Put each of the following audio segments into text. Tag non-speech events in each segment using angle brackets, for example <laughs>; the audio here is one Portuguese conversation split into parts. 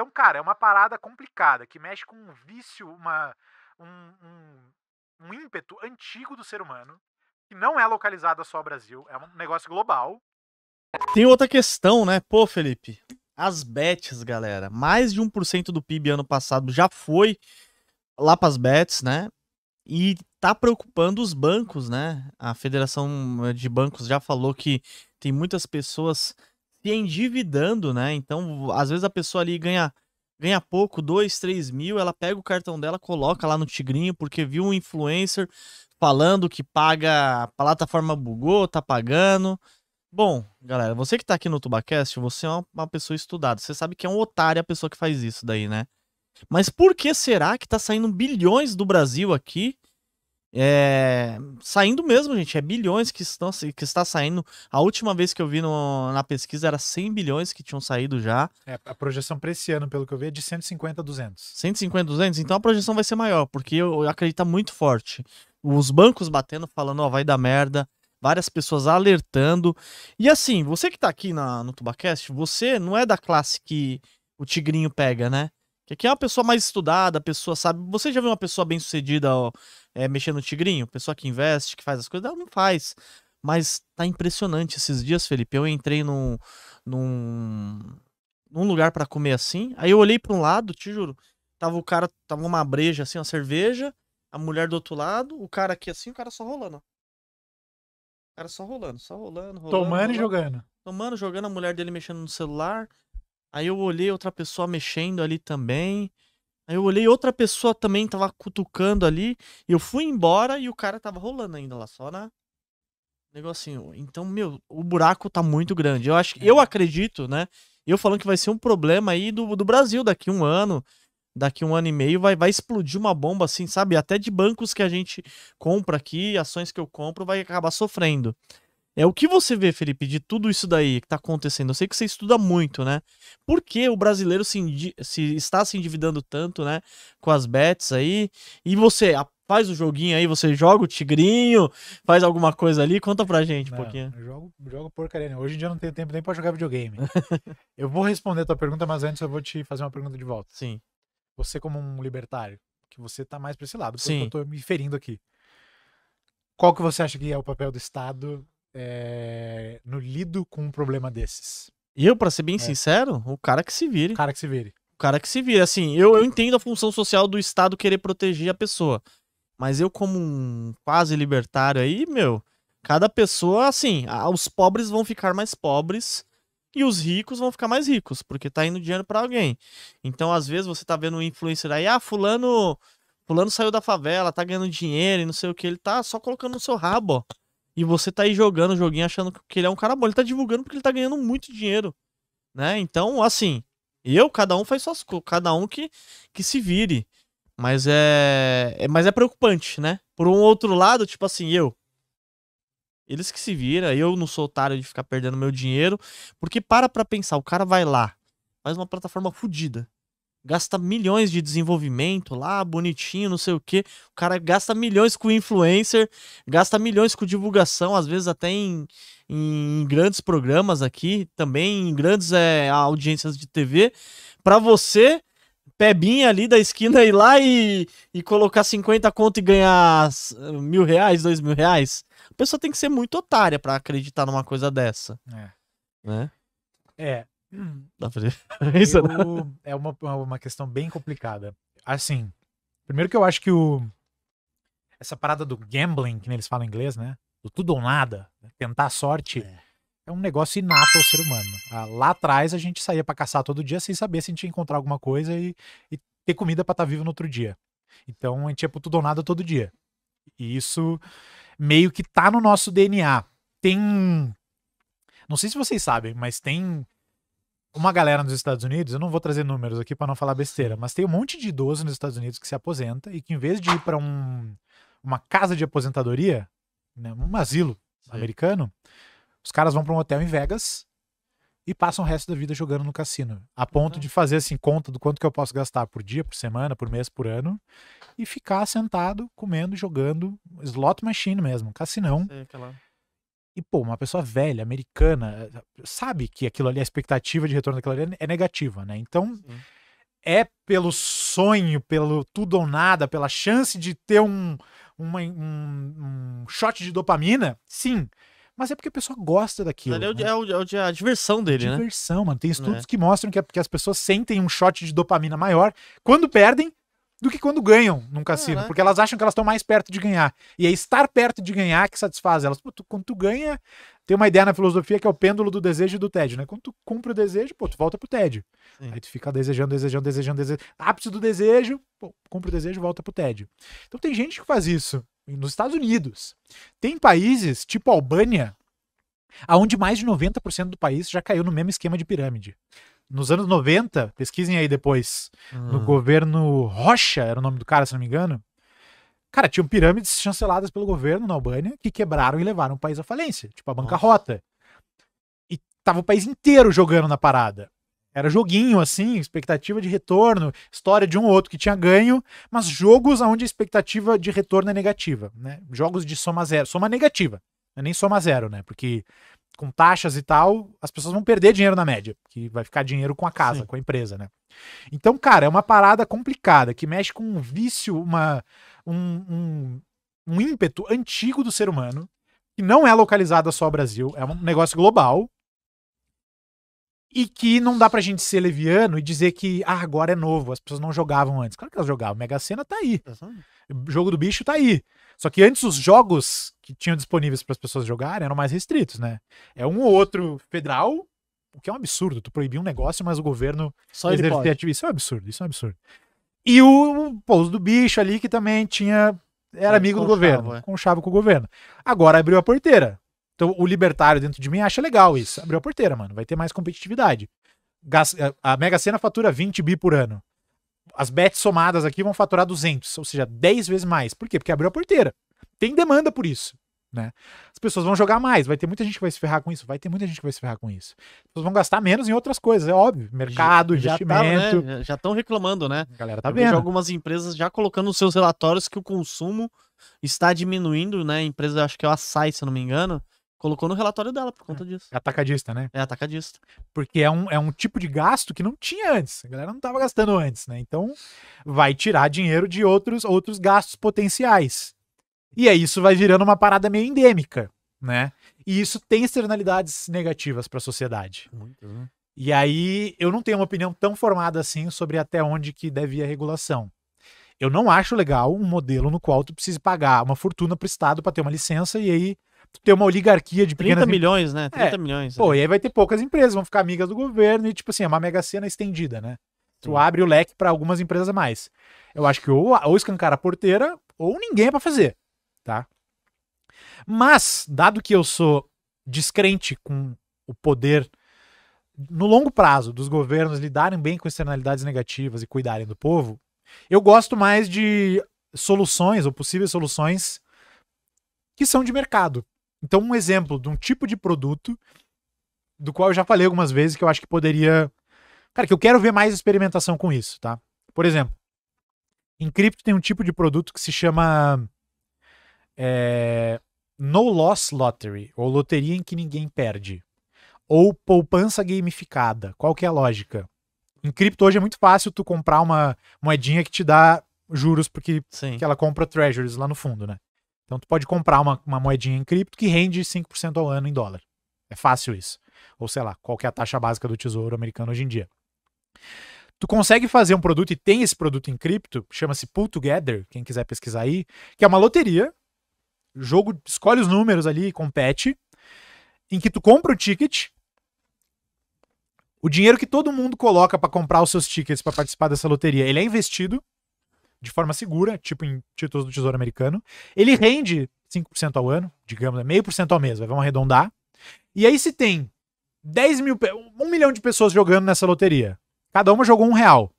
Então, cara, é uma parada complicada que mexe com um vício, uma, um, um, um ímpeto antigo do ser humano, que não é localizado só ao Brasil, é um negócio global. Tem outra questão, né? Pô, Felipe, as bets, galera. Mais de 1% do PIB ano passado já foi lá para as bets, né? E tá preocupando os bancos, né? A Federação de Bancos já falou que tem muitas pessoas se endividando, né? Então, às vezes a pessoa ali ganha ganha pouco, dois, três mil, ela pega o cartão dela, coloca lá no Tigrinho, porque viu um influencer falando que paga, a plataforma bugou, tá pagando. Bom, galera, você que tá aqui no Tubacast, você é uma pessoa estudada, você sabe que é um otário a pessoa que faz isso daí, né? Mas por que será que tá saindo bilhões do Brasil aqui é, saindo mesmo, gente, é bilhões que estão que está saindo. A última vez que eu vi no, na pesquisa era 100 bilhões que tinham saído já. É, a projeção para esse ano, pelo que eu vi, é de 150 a 200. 150 200, então a projeção vai ser maior, porque eu, eu acredito muito forte. Os bancos batendo, falando, ó, vai dar merda. Várias pessoas alertando. E assim, você que está aqui na, no Tubacast, você não é da classe que o tigrinho pega, né? Que aqui é uma pessoa mais estudada, a pessoa sabe. Você já viu uma pessoa bem sucedida ó, é, mexendo no tigrinho? Pessoa que investe, que faz as coisas? Ela não faz. Mas tá impressionante esses dias, Felipe. Eu entrei num, num, num lugar para comer assim. Aí eu olhei para um lado, te juro. Tava o cara, tava uma breja assim, uma cerveja. A mulher do outro lado, o cara aqui assim, o cara só rolando. O cara só rolando, só rolando, rolando. Tomando rolando. e jogando. Tomando, jogando, a mulher dele mexendo no celular. Aí eu olhei outra pessoa mexendo ali também. Aí eu olhei outra pessoa também tava cutucando ali. Eu fui embora e o cara tava rolando ainda lá só na né? negocinho. Então, meu, o buraco tá muito grande. Eu acho, eu é. acredito, né? Eu falando que vai ser um problema aí do, do Brasil daqui um ano, daqui um ano e meio vai, vai explodir uma bomba assim, sabe? Até de bancos que a gente compra aqui, ações que eu compro, vai acabar sofrendo. É o que você vê, Felipe, de tudo isso daí que está acontecendo. Eu sei que você estuda muito, né? Por que o brasileiro se, se, está se endividando tanto, né? Com as bets aí. E você faz o joguinho aí, você joga o tigrinho, faz alguma coisa ali. Conta pra gente não, um pouquinho. Eu jogo, jogo porcaria, né? Hoje em dia eu não tenho tempo nem pra jogar videogame. <laughs> eu vou responder a tua pergunta, mas antes eu vou te fazer uma pergunta de volta. Sim. Você, como um libertário, que você tá mais pra esse lado, porque Sim. eu tô me ferindo aqui. Qual que você acha que é o papel do Estado é, no lido com um problema desses? Eu, para ser bem é. sincero, o cara que se vire. O cara que se vire. O cara que se vire. Assim, eu, eu entendo a função social do Estado querer proteger a pessoa. Mas eu, como um quase libertário aí, meu, cada pessoa, assim, os pobres vão ficar mais pobres e os ricos vão ficar mais ricos, porque tá indo dinheiro para alguém. Então, às vezes, você tá vendo um influencer aí, ah, fulano, fulano saiu da favela, tá ganhando dinheiro e não sei o que, ele tá só colocando no seu rabo, ó. E você tá aí jogando o joguinho achando que ele é um cara bom. Ele tá divulgando porque ele tá ganhando muito dinheiro. Né? Então, assim, eu, cada um faz suas coisas, cada um que, que se vire. Mas é, é. Mas é preocupante, né? Por um outro lado, tipo assim, eu. Eles que se viram, eu não sou otário de ficar perdendo meu dinheiro. Porque para pra pensar, o cara vai lá, faz uma plataforma fodida gasta milhões de desenvolvimento lá, bonitinho, não sei o que. O cara gasta milhões com influencer, gasta milhões com divulgação, às vezes até em, em grandes programas aqui, também em grandes é, audiências de TV, para você, pebinha ali da esquina, ir lá e, e colocar 50 conto e ganhar ah, mil reais, dois mil reais. A pessoa tem que ser muito otária para acreditar numa coisa dessa. É. Né? É, Dá pra dizer. <laughs> Né? É uma, é uma questão bem complicada. Assim, primeiro que eu acho que o. Essa parada do gambling, que eles falam em inglês, né? Do tudo ou nada, né? tentar a sorte, é. é um negócio inato ao ser humano. Ah, lá atrás a gente saía para caçar todo dia sem saber se a gente ia encontrar alguma coisa e, e ter comida para estar tá vivo no outro dia. Então a gente ia pro tudo ou nada todo dia. E isso meio que tá no nosso DNA. Tem. Não sei se vocês sabem, mas tem uma galera nos Estados Unidos, eu não vou trazer números aqui para não falar besteira, mas tem um monte de idoso nos Estados Unidos que se aposenta e que em vez de ir para um, uma casa de aposentadoria, né, um asilo Sim. americano, os caras vão para um hotel em Vegas e passam o resto da vida jogando no cassino, a ponto uhum. de fazer assim conta do quanto que eu posso gastar por dia, por semana, por mês, por ano e ficar sentado comendo, jogando slot machine mesmo, cassinão. Sei, aquela e, pô, uma pessoa velha, americana, sabe que aquilo ali, a expectativa de retorno daquilo ali é, é negativa, né? Então, Sim. é pelo sonho, pelo tudo ou nada, pela chance de ter um, uma, um, um shot de dopamina, sim. Mas é porque a pessoa gosta daquilo. É, né? é, o, né? É, é, é a diversão dele, diversão, né? Diversão, mano. Tem estudos é. que mostram que, que as pessoas sentem um shot de dopamina maior quando perdem do que quando ganham num cassino, porque elas acham que elas estão mais perto de ganhar. E é estar perto de ganhar que satisfaz elas. Pô, tu, quando tu ganha, tem uma ideia na filosofia que é o pêndulo do desejo e do tédio, né? Quando tu cumpre o desejo, pô, tu volta pro tédio. Sim. Aí tu fica desejando, desejando, desejando, desejando. Ápice do desejo, pô, cumpre o desejo, volta pro tédio. Então tem gente que faz isso nos Estados Unidos. Tem países, tipo a Albânia, aonde mais de 90% do país já caiu no mesmo esquema de pirâmide nos anos 90, pesquisem aí depois, hum. no governo Rocha, era o nome do cara, se não me engano. Cara, tinham pirâmides chanceladas pelo governo na Albânia que quebraram e levaram o país à falência, tipo a bancarrota. E tava o país inteiro jogando na parada. Era joguinho, assim, expectativa de retorno, história de um ou outro que tinha ganho, mas jogos onde a expectativa de retorno é negativa, né? Jogos de soma zero, soma negativa, não é nem soma zero, né? Porque com taxas e tal, as pessoas vão perder dinheiro na média, que vai ficar dinheiro com a casa, Sim. com a empresa, né? Então, cara, é uma parada complicada que mexe com um vício, uma, um, um, um ímpeto antigo do ser humano, que não é localizado só ao Brasil, é um negócio global, e que não dá pra gente ser leviano e dizer que ah, agora é novo, as pessoas não jogavam antes. Claro que elas jogavam, Mega Sena tá aí. Uhum. Jogo do bicho tá aí. Só que antes os jogos que tinham disponíveis para as pessoas jogarem eram mais restritos, né? É um ou outro federal, o que é um absurdo, tu proibir um negócio, mas o governo Só exercer atividade. Isso é um absurdo, isso é um absurdo. E o pouso do bicho ali que também tinha era é, amigo do governo, é. com chave com o governo. Agora abriu a porteira. Então, o libertário dentro de mim acha legal isso. Abriu a porteira, mano. Vai ter mais competitividade. Eh, a Mega Sena fatura 20 bi por ano. As bets somadas aqui vão faturar 200, ou seja, 10 vezes mais. Por quê? Porque abriu a porteira. Tem demanda por isso. Né? As pessoas vão jogar mais, vai ter muita gente que vai se ferrar com isso, vai ter muita gente que vai se ferrar com isso. As pessoas vão gastar menos em outras coisas, é óbvio. Mercado, já, tá, investimento. né? Já estão reclamando, né? A galera tá Eu vendo. Vejo algumas empresas já colocando nos seus relatórios que o consumo está diminuindo, né? A empresa, acho que é o Açaí, se eu não me engano, Colocou no relatório dela por conta é. disso. É atacadista, né? É atacadista. Porque é um, é um tipo de gasto que não tinha antes. A galera não estava gastando antes, né? Então vai tirar dinheiro de outros, outros gastos potenciais. E aí isso vai virando uma parada meio endêmica, né? E isso tem externalidades negativas para a sociedade. Muito, né? E aí eu não tenho uma opinião tão formada assim sobre até onde que deve ir a regulação. Eu não acho legal um modelo no qual tu precise pagar uma fortuna para o Estado para ter uma licença e aí ter uma oligarquia de pequenas... 30 milhões, né? 30 é. milhões. Pô, é. e aí vai ter poucas empresas, vão ficar amigas do governo e, tipo assim, é uma mega cena estendida, né? Tu abre o leque para algumas empresas a mais. Eu acho que ou, ou escancar a porteira ou ninguém é pra fazer, tá? Mas, dado que eu sou descrente com o poder no longo prazo dos governos lidarem bem com externalidades negativas e cuidarem do povo, eu gosto mais de soluções ou possíveis soluções que são de mercado. Então, um exemplo de um tipo de produto do qual eu já falei algumas vezes que eu acho que poderia. Cara, que eu quero ver mais experimentação com isso, tá? Por exemplo, em cripto tem um tipo de produto que se chama é, No Loss Lottery, ou loteria em que ninguém perde. Ou poupança gamificada. Qual que é a lógica? Em cripto hoje é muito fácil tu comprar uma moedinha que te dá juros porque que ela compra treasuries lá no fundo, né? Então tu pode comprar uma, uma moedinha em cripto que rende 5% ao ano em dólar. É fácil isso. Ou sei lá, qual que é a taxa básica do tesouro americano hoje em dia. Tu consegue fazer um produto e tem esse produto em cripto, chama-se Pull Together, quem quiser pesquisar aí, que é uma loteria. Jogo, escolhe os números ali e compete, em que tu compra o ticket, o dinheiro que todo mundo coloca para comprar os seus tickets para participar dessa loteria, ele é investido de forma segura, tipo em títulos do Tesouro Americano. Ele rende 5% ao ano, digamos, é meio por cento ao mês, vamos arredondar. E aí se tem 10 mil, 1 milhão de pessoas jogando nessa loteria, cada uma jogou um real.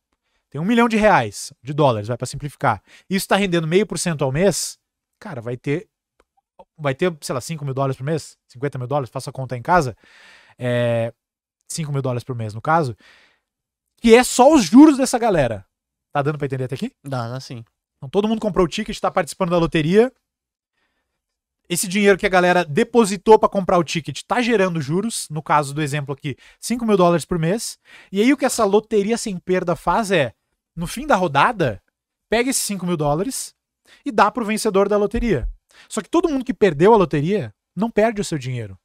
Tem um milhão de reais, de dólares, vai para simplificar. Isso está rendendo meio por cento ao mês, cara, vai ter, vai ter, sei lá, 5 mil dólares por mês, 50 mil dólares, faça a conta em casa, é, 5 mil dólares por mês no caso, que é só os juros dessa galera. Tá dando pra entender até aqui? Dá, dá sim. Então todo mundo comprou o ticket, tá participando da loteria. Esse dinheiro que a galera depositou para comprar o ticket tá gerando juros, no caso do exemplo aqui, 5 mil dólares por mês. E aí o que essa loteria sem perda faz é, no fim da rodada, pega esses 5 mil dólares e dá pro vencedor da loteria. Só que todo mundo que perdeu a loteria não perde o seu dinheiro.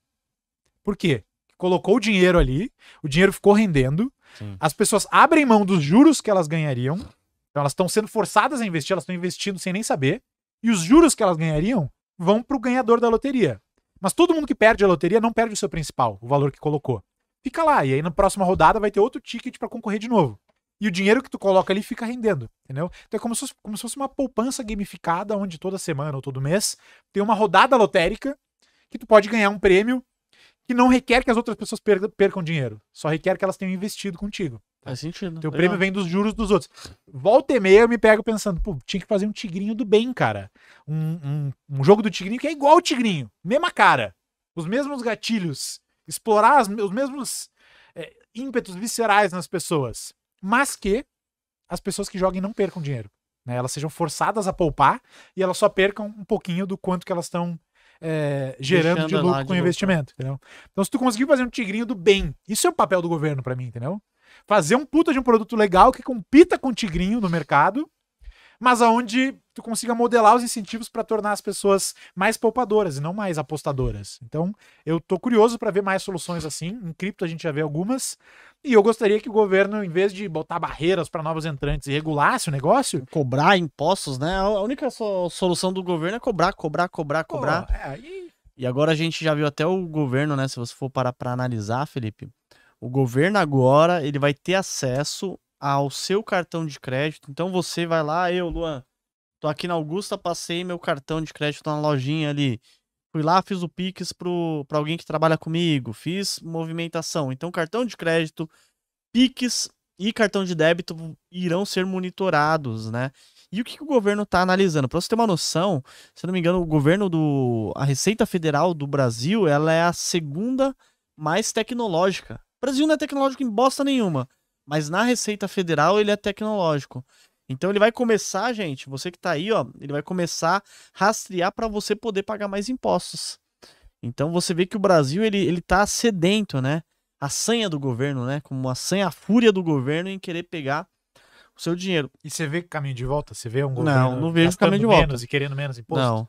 Por quê? Colocou o dinheiro ali, o dinheiro ficou rendendo, Sim. As pessoas abrem mão dos juros que elas ganhariam. Então elas estão sendo forçadas a investir, elas estão investindo sem nem saber. E os juros que elas ganhariam vão para o ganhador da loteria. Mas todo mundo que perde a loteria não perde o seu principal, o valor que colocou. Fica lá, e aí na próxima rodada vai ter outro ticket para concorrer de novo. E o dinheiro que tu coloca ali fica rendendo, entendeu? Então é como se, fosse, como se fosse uma poupança gamificada, onde toda semana ou todo mês tem uma rodada lotérica que tu pode ganhar um prêmio que não requer que as outras pessoas percam dinheiro. Só requer que elas tenham investido contigo. Faz sentido. Teu prêmio vem dos juros dos outros. Volta e meia eu me pego pensando, pô, tinha que fazer um tigrinho do bem, cara. Um, um, um jogo do tigrinho que é igual o tigrinho. Mesma cara. Os mesmos gatilhos. Explorar as, os mesmos é, ímpetos viscerais nas pessoas. Mas que as pessoas que joguem não percam dinheiro. Né? Elas sejam forçadas a poupar e elas só percam um pouquinho do quanto que elas estão é, gerando Deixando de lucro com de investimento, entendeu? Então, se tu conseguir fazer um tigrinho do bem, isso é o papel do governo para mim, entendeu? Fazer um puta de um produto legal que compita com o tigrinho no mercado mas aonde tu consiga modelar os incentivos para tornar as pessoas mais poupadoras e não mais apostadoras. Então, eu tô curioso para ver mais soluções assim. Em cripto a gente já vê algumas. E eu gostaria que o governo, em vez de botar barreiras para novos entrantes e regulasse o negócio. Cobrar impostos, né? A única solução do governo é cobrar, cobrar, cobrar, Pô, cobrar. É, e... e agora a gente já viu até o governo, né? Se você for parar para analisar, Felipe, o governo agora ele vai ter acesso ao seu cartão de crédito. Então você vai lá, eu, Luan, tô aqui na Augusta, passei meu cartão de crédito na lojinha ali. Fui lá, fiz o Pix para pra alguém que trabalha comigo, fiz movimentação. Então, cartão de crédito, Pix e cartão de débito irão ser monitorados, né? E o que, que o governo está analisando? Para você ter uma noção, se não me engano, o governo do. A Receita Federal do Brasil ela é a segunda mais tecnológica. O Brasil não é tecnológico em bosta nenhuma. Mas na Receita Federal ele é tecnológico. Então ele vai começar, gente, você que tá aí, ó, ele vai começar a rastrear para você poder pagar mais impostos. Então você vê que o Brasil ele ele tá sedento, né? A sanha do governo, né? Como a sanha, a fúria do governo em querer pegar o seu dinheiro. E você vê caminho de volta? Você vê um governo não, não vejo caminho de volta. menos e querendo menos impostos Não.